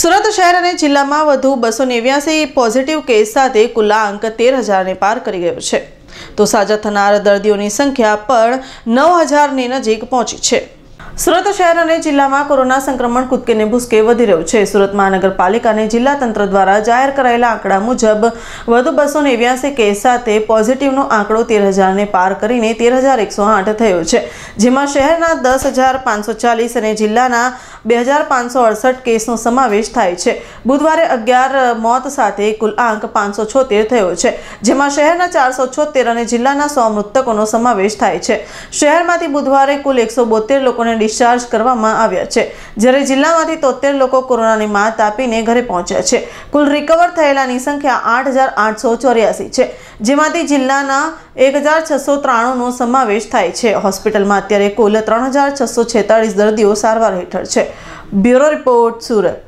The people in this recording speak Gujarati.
સુરત શહેર અને જિલ્લામાં વધુ બસો નેવ્યાસી પોઝિટિવ કેસ સાથે કુલ્લા અંક તેર હજારને પાર કરી ગયો છે તો સાજા થનાર દર્દીઓની સંખ્યા પણ નવ હજારની નજીક પહોંચી છે સુરત શહેર અને જિલ્લામાં કોરોના સંક્રમણ કૂદકેને ભૂસકે વધી રહ્યું છે સુરત મહાનગરપાલિકા અને જિલ્લા તંત્ર દ્વારા જાહેર કરાયેલા આંકડા મુજબ વધુ બસો નેવ્યાસી કેસ સાથે પોઝિટિવનો આંકડો તેર હજારને પાર કરીને તેર હજાર એકસો આઠ થયો છે જેમાં શહેરના દસ હજાર પાંચસો ચાલીસ અને જિલ્લાના બે હજાર પાંચસો અડસઠ કેસનો સમાવેશ થાય છે બુધવારે અગિયાર મોત સાથે કુલ આંક પાંચસો છોતેર થયો છે જેમાં શહેરના ચારસો છોતેર અને જિલ્લાના સો મૃતકોનો સમાવેશ થાય છે શહેરમાંથી બુધવારે કુલ એકસો બોતેર લોકોને ડિસ્ચાર્જ કરવામાં આવ્યા છે જ્યારે જિલ્લામાંથી તોતેર લોકો કોરોનાની માત આપીને ઘરે પહોંચ્યા છે કુલ રિકવર થયેલાની સંખ્યા આઠ છે જેમાંથી જિલ્લાના એક હજાર સમાવેશ થાય છે હોસ્પિટલમાં અત્યારે કુલ ત્રણ દર્દીઓ સારવાર હેઠળ છે બ્યુરો રિપોર્ટ સુરત